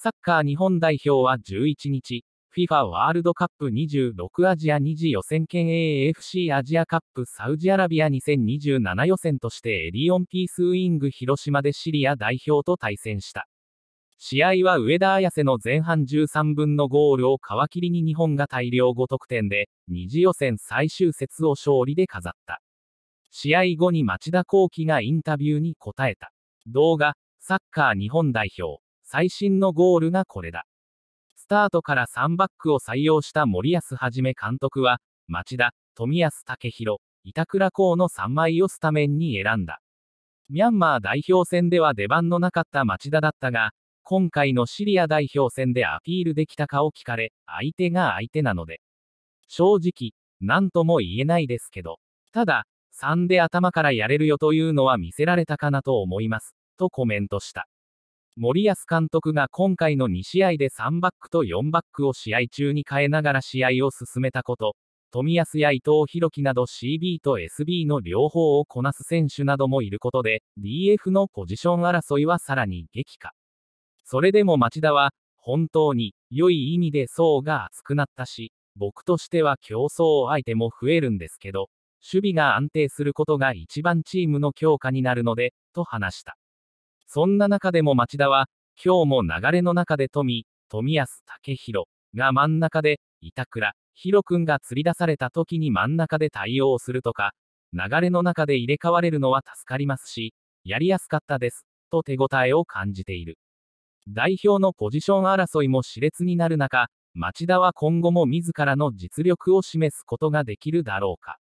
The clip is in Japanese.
サッカー日本代表は11日、FIFA ワールドカップ26アジア2次予選兼 AFC アジアカップサウジアラビア2027予選としてエディオンピースウィング広島でシリア代表と対戦した。試合は上田綾瀬の前半13分のゴールを皮切りに日本が大量5得点で、2次予選最終節を勝利で飾った。試合後に町田幸輝がインタビューに答えた。動画、サッカー日本代表。最新のゴールがこれだ。スタートから3バックを採用した森保一監督は、町田、冨安武弘、板倉港の3枚をスタメンに選んだ。ミャンマー代表戦では出番のなかった町田だったが、今回のシリア代表戦でアピールできたかを聞かれ、相手が相手なので。正直、何とも言えないですけど。ただ、3で頭からやれるよというのは見せられたかなと思います、とコメントした。森保監督が今回の2試合で3バックと4バックを試合中に変えながら試合を進めたこと、冨安や伊藤洋樹など CB と SB の両方をこなす選手などもいることで、DF のポジション争いはさらに激化。それでも町田は、本当に良い意味で層が厚くなったし、僕としては競争相手も増えるんですけど、守備が安定することが一番チームの強化になるので、と話した。そんな中でも町田は、今日も流れの中で富、富安武弘が真ん中で、板倉、弘君が釣り出された時に真ん中で対応するとか、流れの中で入れ替われるのは助かりますし、やりやすかったです、と手応えを感じている。代表のポジション争いも熾烈になる中、町田は今後も自らの実力を示すことができるだろうか。